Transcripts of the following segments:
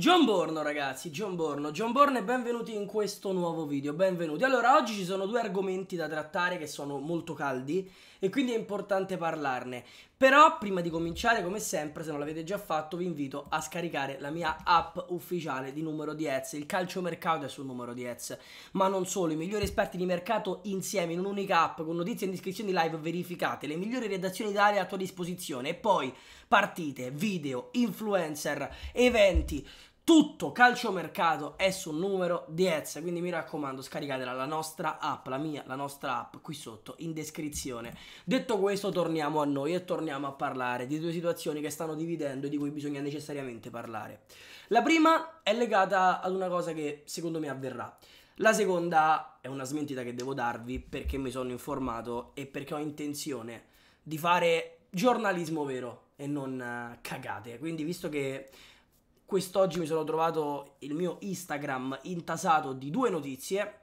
John Borno ragazzi, John Borno, John Borno e benvenuti in questo nuovo video, benvenuti. Allora, oggi ci sono due argomenti da trattare che sono molto caldi e quindi è importante parlarne. Però prima di cominciare, come sempre, se non l'avete già fatto, vi invito a scaricare la mia app ufficiale di numero di Hez. Il calciomercato è sul numero di Hez, ma non solo. I migliori esperti di mercato insieme in un'unica app con notizie e descrizione live verificate, le migliori redazioni d'aria a tua disposizione e poi partite, video, influencer, eventi, tutto calciomercato è sul numero 10, quindi mi raccomando scaricatela la nostra app, la mia, la nostra app qui sotto in descrizione. Detto questo torniamo a noi e torniamo a parlare di due situazioni che stanno dividendo e di cui bisogna necessariamente parlare. La prima è legata ad una cosa che secondo me avverrà. La seconda è una smentita che devo darvi perché mi sono informato e perché ho intenzione di fare giornalismo vero e non eh, cagate. Quindi visto che quest'oggi mi sono trovato il mio Instagram intasato di due notizie.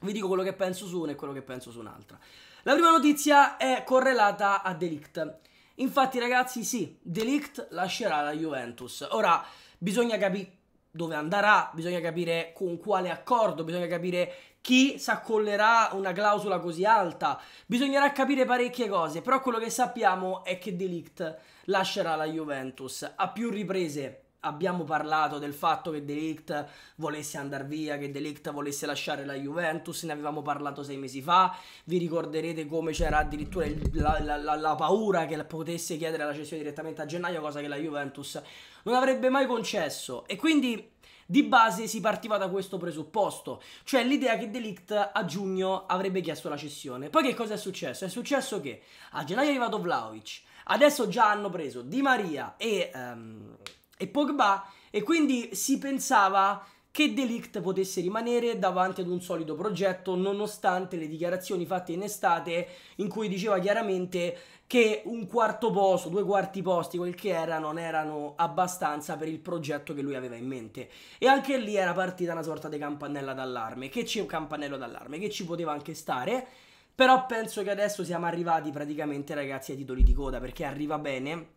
Vi dico quello che penso su una e quello che penso su un'altra. La prima notizia è correlata a Delict. Infatti, ragazzi, sì, Delict lascerà la Juventus. Ora bisogna capire dove andrà, bisogna capire con quale accordo, bisogna capire chi s'accollerà una clausola così alta, bisognerà capire parecchie cose, però quello che sappiamo è che Delict lascerà la Juventus a più riprese abbiamo parlato del fatto che Delict volesse andare via, che Delict volesse lasciare la Juventus, ne avevamo parlato sei mesi fa, vi ricorderete come c'era addirittura il, la, la, la, paura che potesse chiedere la cessione direttamente a gennaio, cosa che la Juventus non avrebbe mai concesso e quindi di base si partiva da questo presupposto, cioè l'idea che Delict a giugno avrebbe chiesto la cessione. Poi che cosa è successo? È successo che a gennaio è arrivato Vlaovic, adesso già hanno preso Di Maria e... Um, e Pogba e quindi si pensava che Delict potesse rimanere davanti ad un solido progetto nonostante le dichiarazioni fatte in estate in cui diceva chiaramente che un quarto posto, due quarti posti, quel che era, non erano abbastanza per il progetto che lui aveva in mente. E anche lì era partita una sorta di campanella d'allarme, che ci, campanello d'allarme, che ci poteva anche stare, però penso che adesso siamo arrivati praticamente ragazzi ai titoli di coda perché arriva bene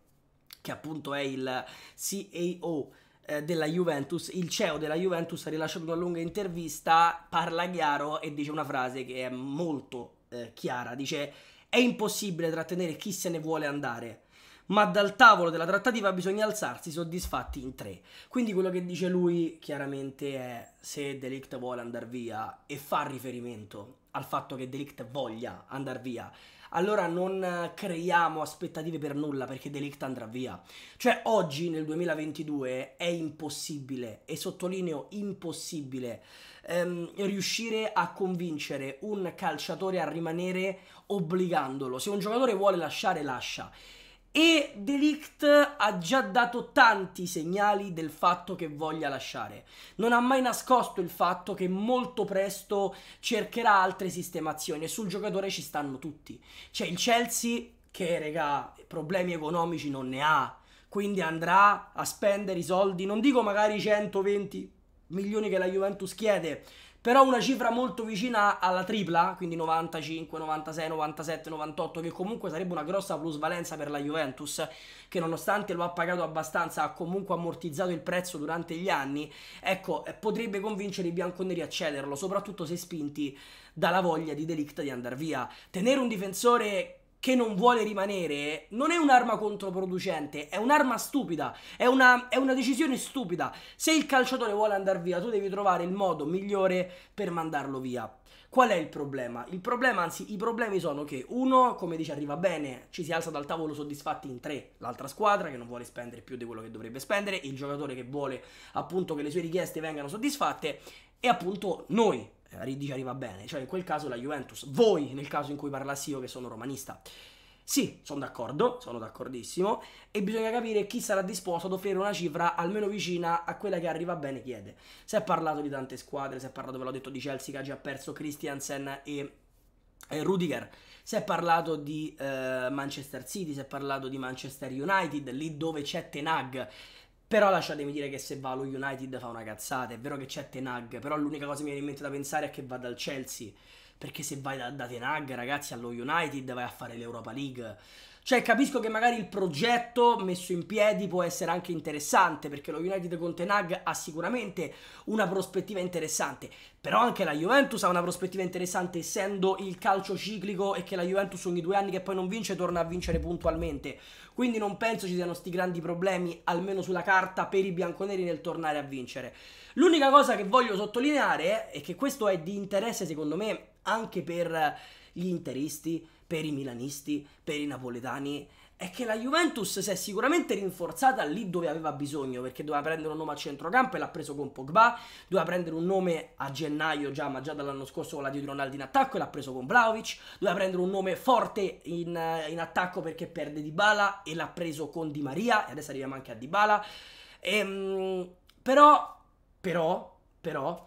che appunto è il CAO eh, della Juventus, il CEO della Juventus ha rilasciato una lunga intervista, parla chiaro e dice una frase che è molto eh, chiara, dice è impossibile trattenere chi se ne vuole andare, ma dal tavolo della trattativa bisogna alzarsi soddisfatti in tre. Quindi quello che dice lui chiaramente è se Delict vuole andare via e fa riferimento al fatto che Delict voglia andare via allora non eh, creiamo aspettative per nulla perché Delict andrà via. Cioè oggi nel 2022 è impossibile, e sottolineo impossibile, ehm, riuscire a convincere un calciatore a rimanere obbligandolo. Se un giocatore vuole lasciare, lascia e Delict ha già dato tanti segnali del fatto che voglia lasciare. Non ha mai nascosto il fatto che molto presto cercherà altre sistemazioni e sul giocatore ci stanno tutti. C'è il Chelsea che, regà, problemi economici non ne ha, quindi andrà a spendere i soldi, non dico magari 120 milioni che la Juventus chiede, però una cifra molto vicina alla tripla, quindi 95, 96, 97, 98, che comunque sarebbe una grossa plusvalenza per la Juventus, che nonostante lo ha pagato abbastanza, ha comunque ammortizzato il prezzo durante gli anni, ecco, eh, potrebbe convincere i bianconeri a cederlo, soprattutto se spinti dalla voglia di Delict di andare via. Tenere un difensore che non vuole rimanere non è un'arma controproducente, è un'arma stupida, è una, è una, decisione stupida. Se il calciatore vuole andare via, tu devi trovare il modo migliore per mandarlo via. Qual è il problema? Il problema, anzi, i problemi sono che uno, come dice, arriva bene, ci si alza dal tavolo soddisfatti in tre, l'altra squadra che non vuole spendere più di quello che dovrebbe spendere, il giocatore che vuole appunto che le sue richieste vengano soddisfatte e appunto noi Ridici arriva bene, cioè in quel caso la Juventus, voi nel caso in cui parlassi io che sono romanista. Sì, sono d'accordo, sono d'accordissimo e bisogna capire chi sarà disposto ad offrire una cifra almeno vicina a quella che arriva bene chiede. Si è parlato di tante squadre, si è parlato, ve l'ho detto, di Chelsea che ha già perso Christiansen e, e Rudiger, si è parlato di eh, Manchester City, si è parlato di Manchester United, lì dove c'è Tenag però lasciatemi dire che se va allo United fa una cazzata. È vero che c'è Tenag, però l'unica cosa che mi viene in mente da pensare è che va dal Chelsea. Perché se vai da, da Tenag, ragazzi, allo United vai a fare l'Europa League cioè, capisco che magari il progetto messo in piedi può essere anche interessante, perché lo United con Tenag ha sicuramente una prospettiva interessante, però anche la Juventus ha una prospettiva interessante, essendo il calcio ciclico e che la Juventus ogni due anni che poi non vince torna a vincere puntualmente. Quindi non penso ci siano sti grandi problemi, almeno sulla carta, per i bianconeri nel tornare a vincere. L'unica cosa che voglio sottolineare è che questo è di interesse, secondo me, anche per gli interisti, per i milanisti, per i napoletani, è che la Juventus si è sicuramente rinforzata lì dove aveva bisogno, perché doveva prendere un nome a centrocampo e l'ha preso con Pogba, doveva prendere un nome a gennaio già, ma già dall'anno scorso con la di Ronaldo in attacco e l'ha preso con Vlaovic, doveva prendere un nome forte in, in attacco perché perde Dybala e l'ha preso con Di Maria, e adesso arriviamo anche a Dybala, e, ehm, però, però, però,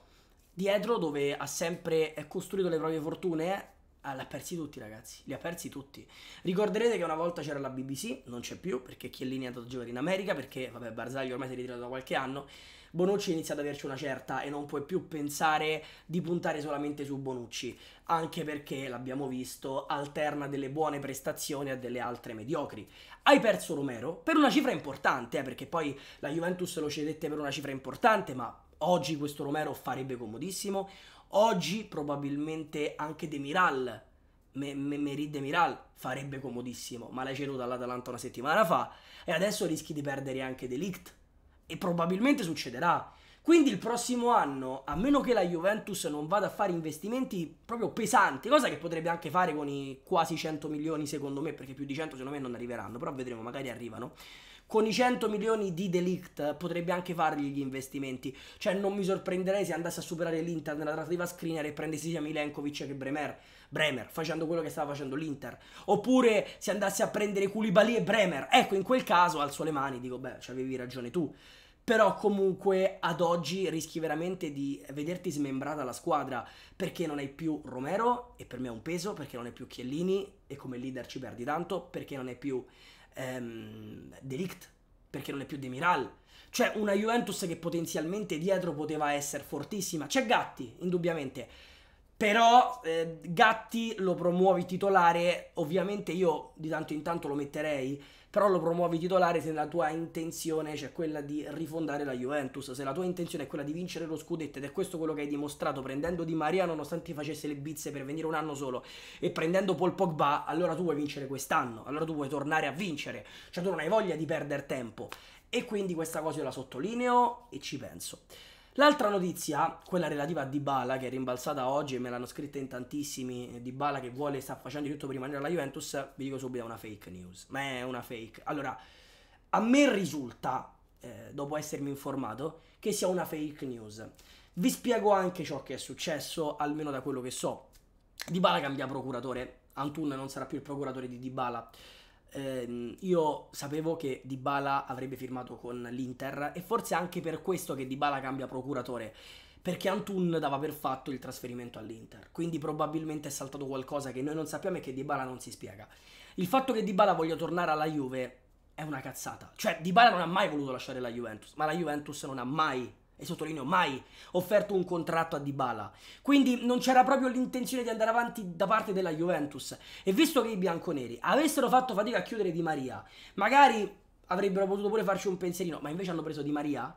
dietro dove ha sempre costruito le proprie fortune Ah, li ha persi tutti, ragazzi. Li ha persi tutti. Ricorderete che una volta c'era la BBC, non c'è più perché Chiellini è andato a giocare in America. Perché, vabbè, Barzagli ormai si è ritirato da qualche anno. Bonucci inizia ad averci una certa e non puoi più pensare di puntare solamente su Bonucci. Anche perché, l'abbiamo visto, alterna delle buone prestazioni a delle altre mediocri. Hai perso Romero per una cifra importante, eh, perché poi la Juventus lo cedette per una cifra importante, ma oggi questo Romero farebbe comodissimo. Oggi probabilmente anche Demiral, me, me, Merid Demiral farebbe comodissimo, ma l'hai ceduto all'Atalanta una settimana fa e adesso rischi di perdere anche Delict. E probabilmente succederà. Quindi il prossimo anno, a meno che la Juventus non vada a fare investimenti proprio pesanti, cosa che potrebbe anche fare con i quasi 100 milioni secondo me, perché più di 100 secondo me non arriveranno, però vedremo, magari arrivano con i 100 milioni di Delict potrebbe anche fargli gli investimenti. Cioè non mi sorprenderei se andasse a superare l'Inter nella trattativa screener e prendesse sia Milenkovic che Bremer, Bremer, facendo quello che stava facendo l'Inter. Oppure se andasse a prendere Koulibaly e Bremer. Ecco, in quel caso alzo le mani, dico, beh, avevi ragione tu. Però comunque ad oggi rischi veramente di vederti smembrata la squadra perché non hai più Romero e per me è un peso, perché non hai più Chiellini e come leader ci perdi tanto, perché non hai più ehm, Delict, perché non è più De Miral. Cioè una Juventus che potenzialmente dietro poteva essere fortissima. C'è Gatti, indubbiamente. Però eh, Gatti lo promuovi titolare, ovviamente io di tanto in tanto lo metterei, però lo promuovi titolare se la tua intenzione c'è cioè quella di rifondare la Juventus, se la tua intenzione è quella di vincere lo scudetto ed è questo quello che hai dimostrato prendendo Di Maria nonostante facesse le bizze per venire un anno solo e prendendo Paul Pogba, allora tu vuoi vincere quest'anno, allora tu vuoi tornare a vincere, cioè tu non hai voglia di perdere tempo e quindi questa cosa io la sottolineo e ci penso. L'altra notizia, quella relativa a Dybala che è rimbalzata oggi e me l'hanno scritta in tantissimi, Dybala che vuole sta facendo di tutto per rimanere alla Juventus, vi dico subito è una fake news, ma è una fake. Allora, a me risulta, eh, dopo essermi informato, che sia una fake news. Vi spiego anche ciò che è successo, almeno da quello che so. Dybala cambia procuratore, Antun non sarà più il procuratore di Dybala ehm, io sapevo che Dybala avrebbe firmato con l'Inter e forse anche per questo che Dybala cambia procuratore perché Antun dava per fatto il trasferimento all'Inter, quindi probabilmente è saltato qualcosa che noi non sappiamo e che Dybala non si spiega. Il fatto che Dybala voglia tornare alla Juve è una cazzata, cioè Dybala non ha mai voluto lasciare la Juventus, ma la Juventus non ha mai e sottolineo mai, offerto un contratto a Dybala. Quindi non c'era proprio l'intenzione di andare avanti da parte della Juventus. E visto che i bianconeri avessero fatto fatica a chiudere Di Maria, magari avrebbero potuto pure farci un pensierino, ma invece hanno preso Di Maria.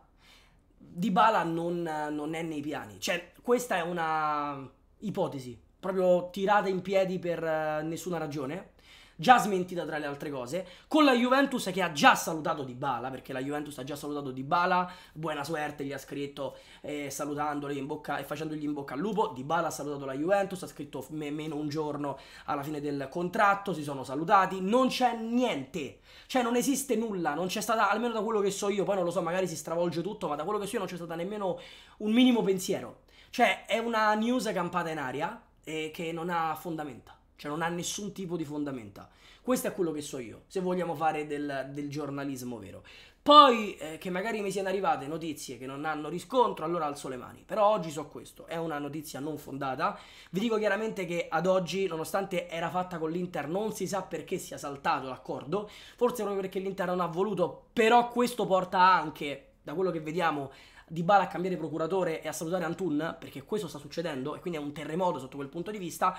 Dybala non, non è nei piani. Cioè, questa è una ipotesi, proprio tirata in piedi per eh, nessuna ragione già smentita tra le altre cose, con la Juventus che ha già salutato Di Bala, perché la Juventus ha già salutato Di Bala, buona suerte, gli ha scritto eh, salutandoli in bocca e facendogli in bocca al lupo, Di Bala ha salutato la Juventus, ha scritto me- meno un giorno alla fine del contratto, si sono salutati, non c'è niente, cioè non esiste nulla, non c'è stata, almeno da quello che so io, poi non lo so, magari si stravolge tutto, ma da quello che so io non c'è stata nemmeno un minimo pensiero. Cioè, è una news campata in aria e eh, che non ha fondamenta. Cioè non ha nessun tipo di fondamenta. Questo è quello che so io, se vogliamo fare del, del giornalismo vero. Poi eh, che magari mi siano arrivate notizie che non hanno riscontro, allora alzo le mani. Però oggi so questo, è una notizia non fondata. Vi dico chiaramente che ad oggi, nonostante era fatta con l'Inter, non si sa perché sia saltato l'accordo. Forse proprio perché l'Inter non ha voluto, però questo porta anche, da quello che vediamo, di Bala a cambiare procuratore e a salutare Antun, perché questo sta succedendo e quindi è un terremoto sotto quel punto di vista.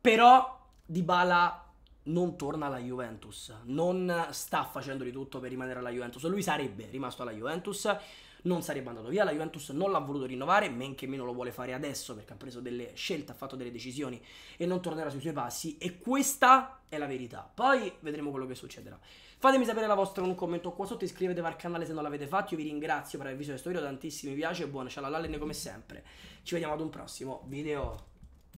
Però Dybala non torna alla Juventus, non sta facendo di tutto per rimanere alla Juventus, lui sarebbe rimasto alla Juventus, non sarebbe andato via, la Juventus non l'ha voluto rinnovare, men che meno lo vuole fare adesso perché ha preso delle scelte, ha fatto delle decisioni e non tornerà sui suoi passi e questa è la verità, poi vedremo quello che succederà. Fatemi sapere la vostra in un commento qua sotto, iscrivetevi al canale se non l'avete fatto, io vi ringrazio per aver visto questo video, tantissimi mi piace e buona ciao all'alene come sempre, ci vediamo ad un prossimo video.